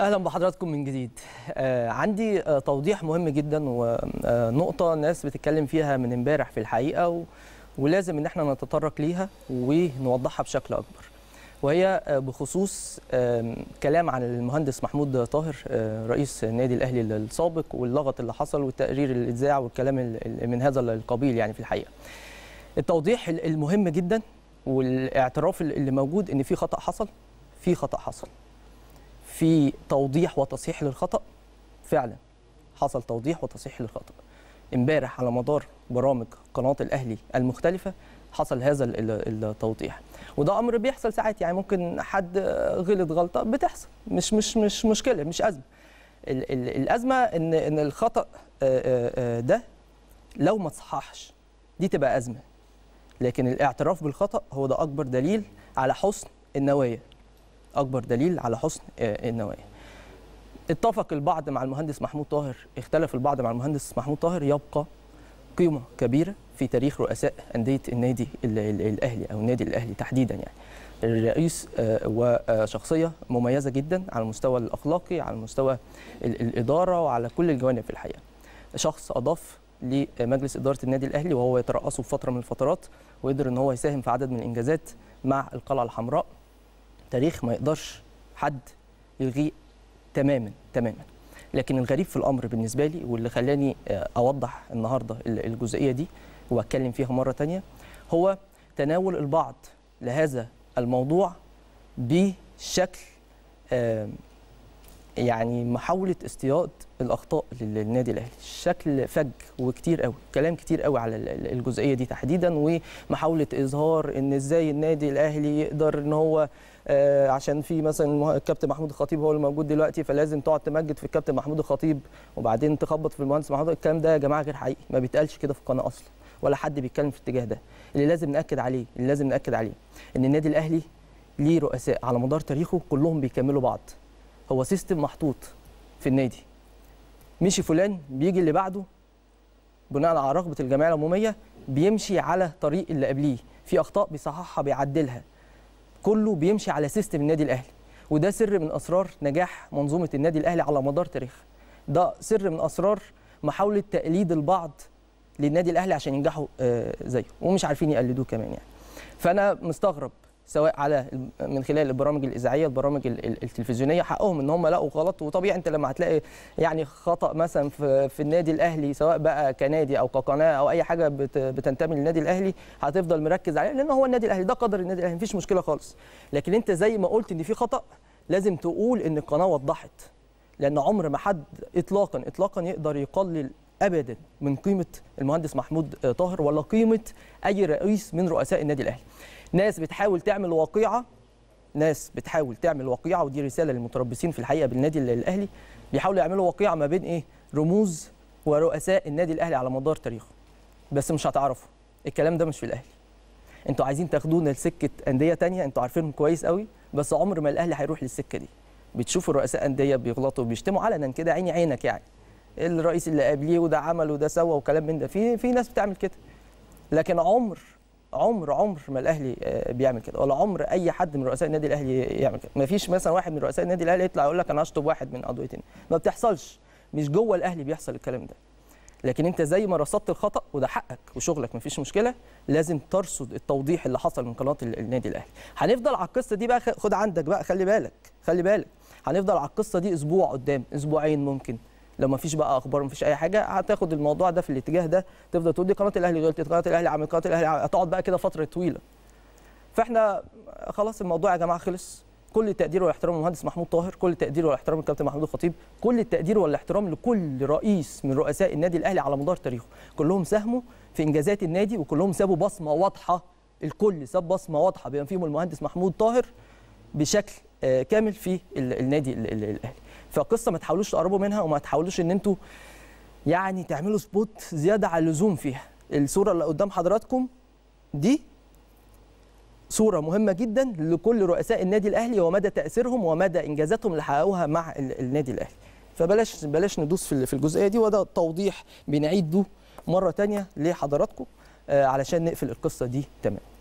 اهلا بحضراتكم من جديد آه عندي آه توضيح مهم جدا ونقطه آه، الناس بتتكلم فيها من امبارح في الحقيقه و... ولازم ان احنا نتطرق ليها ونوضحها بشكل اكبر وهي آه بخصوص آه كلام عن المهندس محمود طاهر آه رئيس النادي الاهلي السابق واللغط اللي حصل والتقرير اللي اتذاع والكلام من هذا القبيل يعني في الحقيقه التوضيح المهم جدا والاعتراف اللي موجود ان في خطا حصل في خطا حصل في توضيح وتصحيح للخطا فعلا حصل توضيح وتصحيح للخطا امبارح على مدار برامج قناه الاهلي المختلفه حصل هذا التوضيح وده امر بيحصل ساعات يعني ممكن حد غلط غلطه بتحصل مش مش مش مشكله مش ازمه ال ال الازمه ان ان الخطا ده لو ما تصححش دي تبقى ازمه لكن الاعتراف بالخطا هو ده اكبر دليل على حسن النوايا أكبر دليل على حسن آه، النوايا اتفق البعض مع المهندس محمود طاهر اختلف البعض مع المهندس محمود طاهر يبقى قيمة كبيرة في تاريخ رؤساء أندية النادي الأهلي أو النادي الأهلي تحديدا يعني الرئيس آه، وشخصية مميزة جدا على المستوى الأخلاقي على المستوى الإدارة وعلى كل الجوانب في الحقيقة شخص أضاف لمجلس إدارة النادي الأهلي وهو يترأسه في فترة من الفترات وقدر أن هو يساهم في عدد من الإنجازات مع القلعة الحمراء تاريخ ما يقدرش حد يلغيه تماما تماما لكن الغريب في الامر بالنسبه لي واللي خلاني آه، اوضح النهارده الجزئيه دي واتكلم فيها مره تانية هو تناول البعض لهذا الموضوع بشكل يعني محاوله استياض الاخطاء للنادي الاهلي شكل فج وكتير قوي كلام كتير قوي على الجزئيه دي تحديدا ومحاوله اظهار ان ازاي النادي الاهلي يقدر ان هو آه، عشان في مثلا الكابتن محمود الخطيب هو اللي موجود دلوقتي فلازم تقعد تمجد في الكابتن محمود الخطيب وبعدين تخبط في المهندس محمود الكلام ده يا جماعه غير حقيقي ما بيتقالش كده في القناه اصلا ولا حد بيتكلم في الاتجاه ده اللي لازم ناكد عليه اللي لازم ناكد عليه ان النادي الاهلي ليه رؤساء على مدار تاريخه كلهم بيكملوا بعض هو سيستم محطوط في النادي مشي فلان بيجي اللي بعده بناء على رغبه الجمعيه العموميه بيمشي على طريق اللي قبليه في اخطاء بيصححها بيعدلها كله بيمشي على سيستم النادي الاهلي وده سر من اسرار نجاح منظومه النادي الاهلي على مدار تاريخها ده سر من اسرار محاوله تقليد البعض للنادي الاهلي عشان ينجحوا آه، زيه ومش عارفين يقلدوه كمان يعني فانا مستغرب سواء على من خلال البرامج الاذاعيه البرامج التلفزيونيه حقهم ان هم لقوا غلط وطبيعي انت لما هتلاقي يعني خطا مثلا في, في النادي الاهلي سواء بقى كنادي او كقناه او اي حاجه بتنتمي للنادي الاهلي هتفضل مركز عليه لان هو النادي الاهلي ده قدر النادي الاهلي مفيش مشكله خالص لكن انت زي ما قلت ان في خطا لازم تقول ان القناه وضحت لان عمر ما حد اطلاقا اطلاقا يقدر يقلل ابدا من قيمه المهندس محمود طاهر ولا قيمه اي رئيس من رؤساء النادي الاهلي ناس بتحاول تعمل واقعه ناس بتحاول تعمل واقعه ودي رساله للمتربصين في الحقيقه بالنادي الاهلي بيحاولوا يعملوا واقعه ما بين ايه رموز ورؤساء النادي الاهلي على مدار تاريخه بس مش هتعرفوا الكلام ده مش في الاهلي انتوا عايزين تاخدونا لسكه انديه تانية انتوا عارفينهم كويس قوي بس عمر ما الاهلي هيروح للسكه دي بتشوفوا رؤساء انديه بيغلطوا وبيشتموا علنا كده عيني عينك يعني الرئيس اللي قابليه وده عمل وده سوى وكلام من ده في في ناس بتعمل كده لكن عمر عمر عمر ما الاهلي آه، بيعمل كده ولا عمر اي حد من رؤساء النادي الاهلي يعمل كده ما فيش مثلا واحد من رؤساء النادي الاهلي يطلع يقول لك انا هشطب واحد من قضيتين ما بتحصلش مش جوه الاهلي بيحصل الكلام ده لكن انت زي ما رصدت الخطا وده حقك وشغلك ما فيش مشكله لازم ترصد التوضيح اللي حصل من قناه النادي الاهلي هنفضل على القصه دي بقى خد عندك بقى خلي بالك خلي بالك هنفضل على القصه دي اسبوع قدام اسبوعين ممكن لو ما فيش بقى اخبار ما فيش اي حاجه هتاخد الموضوع ده في الاتجاه ده تفضل تقول دي قناه الاهلي غلطت قناه الاهلي عملت قناه الاهلي هتقعد بقى كده فتره طويله فاحنا خلاص الموضوع يا جماعه خلص كل التقدير والاحترام للمهندس محمود طاهر كل التقدير والاحترام للكابتن محمود الخطيب كل التقدير والاحترام لكل رئيس من رؤساء النادي الاهلي على مدار تاريخه كلهم ساهموا في انجازات النادي وكلهم سابوا بصمه واضحه الكل ساب بصمه واضحه بما فيهم المهندس محمود طاهر بشكل آه، كامل في النادي الاهلي فقصه ما تحاولوش تقربوا منها وما تحاولوش ان انتوا يعني تعملوا سبوت زياده على اللزوم فيها الصوره اللي قدام حضراتكم دي صوره مهمه جدا لكل رؤساء النادي الاهلي ومدى تاثيرهم ومدى انجازاتهم اللي حققوها مع النادي الاهلي فبلاش بلاش ندوس في الجزئيه دي وده توضيح بنعيده مره ثانيه لحضراتكم آه، علشان نقفل القصه دي تمام